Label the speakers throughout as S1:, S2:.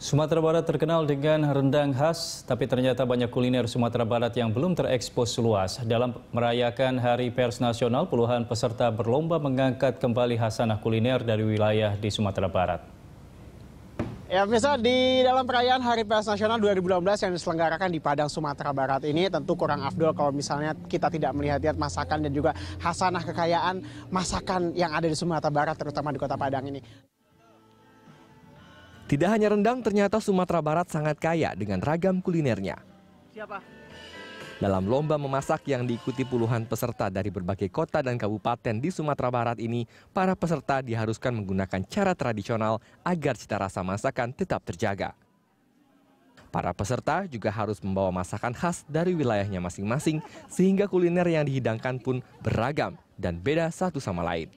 S1: Sumatera Barat terkenal dengan rendang khas, tapi ternyata banyak kuliner Sumatera Barat yang belum terekspos luas. Dalam merayakan Hari Pers Nasional, puluhan peserta berlomba mengangkat kembali hasanah kuliner dari wilayah di Sumatera Barat.
S2: Ya, misal di dalam perayaan Hari Pers Nasional 2016 yang diselenggarakan di Padang, Sumatera Barat ini tentu kurang afdol kalau misalnya kita tidak melihat-lihat masakan dan juga hasanah kekayaan masakan yang ada di Sumatera Barat, terutama di kota Padang ini.
S3: Tidak hanya rendang, ternyata Sumatera Barat sangat kaya dengan ragam kulinernya. Siapa? Dalam lomba memasak yang diikuti puluhan peserta dari berbagai kota dan kabupaten di Sumatera Barat ini, para peserta diharuskan menggunakan cara tradisional agar cita rasa masakan tetap terjaga. Para peserta juga harus membawa masakan khas dari wilayahnya masing-masing sehingga kuliner yang dihidangkan pun beragam dan beda satu sama lain.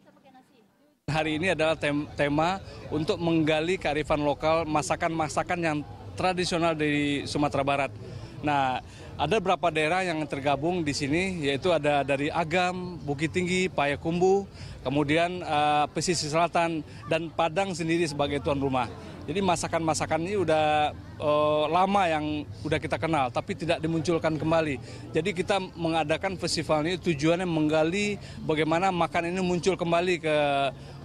S1: Hari ini adalah tem tema untuk menggali kearifan lokal masakan-masakan yang tradisional dari Sumatera Barat. Nah, ada beberapa daerah yang tergabung di sini, yaitu ada dari Agam, Bukit Tinggi, Payakumbu, kemudian uh, pesisir selatan, dan Padang sendiri sebagai tuan rumah. Jadi masakan-masakan ini udah uh, lama yang udah kita kenal, tapi tidak dimunculkan kembali. Jadi kita mengadakan festival ini tujuannya menggali bagaimana makan ini muncul kembali ke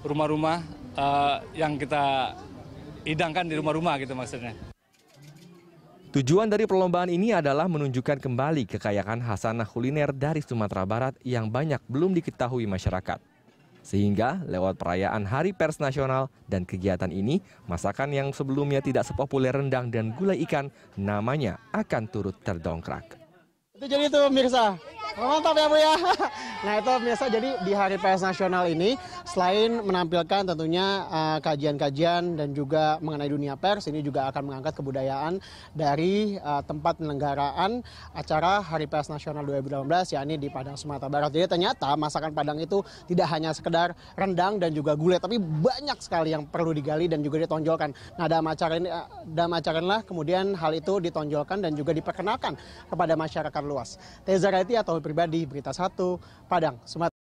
S1: rumah-rumah uh, yang kita hidangkan di rumah-rumah gitu maksudnya.
S3: Tujuan dari perlombaan ini adalah menunjukkan kembali kekayaan hasanah kuliner dari Sumatera Barat yang banyak belum diketahui masyarakat. Sehingga lewat perayaan Hari Pers Nasional dan kegiatan ini, masakan yang sebelumnya tidak sepopuler rendang dan gulai ikan namanya akan turut terdongkrak.
S2: Itu jadi itu mirsa. Mantap ya Bu ya. Nah itu biasa jadi di Hari PS Nasional ini selain menampilkan tentunya eh, kajian-kajian uh, dan juga mengenai dunia pers ini juga akan mengangkat kebudayaan dari uh, tempat penyelenggaraan acara Hari PS Nasional 2018 yakni di Padang Sumatera Barat. Jadi ternyata masakan Padang itu tidak hanya sekedar rendang dan juga gulai tapi banyak sekali yang perlu digali dan juga ditonjolkan. Nah dalam acara ini eh, dalam acara inilah kemudian hal itu ditonjolkan dan juga diperkenalkan kepada masyarakat luas. Teza Raiti atau pribadi, Berita Satu, Padang, Sumatera.